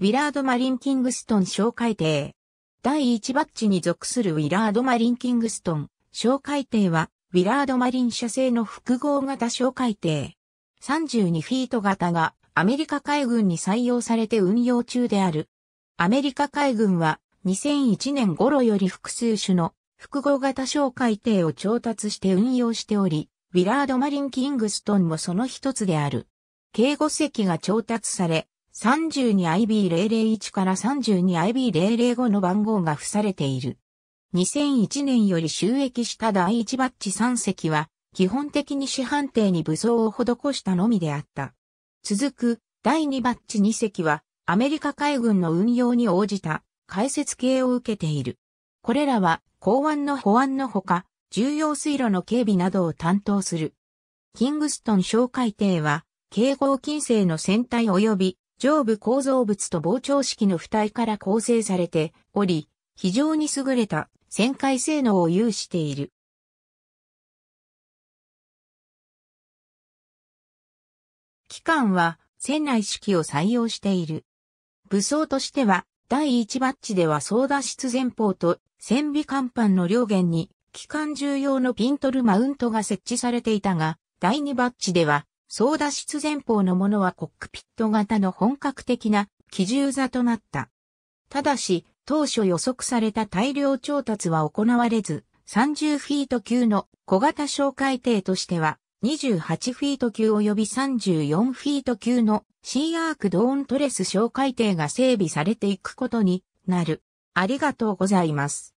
ウィラード・マリン・キングストン小海艇。第1バッジに属するウィラード・マリン・キングストン小海艇は、ウィラード・マリン社製の複合型小海艇。32フィート型がアメリカ海軍に採用されて運用中である。アメリカ海軍は2001年頃より複数種の複合型小海艇を調達して運用しており、ウィラード・マリン・キングストンもその一つである。警護席が調達され、32IB001 から 32IB005 の番号が付されている。2001年より収益した第1バッジ3隻は、基本的に市判定に武装を施したのみであった。続く、第2バッジ2隻は、アメリカ海軍の運用に応じた、解説系を受けている。これらは、港湾の保安のほか、重要水路の警備などを担当する。キングストン哨戒艇は、警護禁制の船体及び上部構造物と膨張式の付帯から構成されており、非常に優れた旋回性能を有している。機関は船内式を採用している。武装としては、第1バッジでは操舵室前方と船尾甲板の両舷に機関重用のピントルマウントが設置されていたが、第2バッジでは操舵室前方のものはコックピット型の本格的な機銃座となった。ただし、当初予測された大量調達は行われず、30フィート級の小型小海艇としては、28フィート級及び34フィート級のシーアークドーントレス小海艇が整備されていくことになる。ありがとうございます。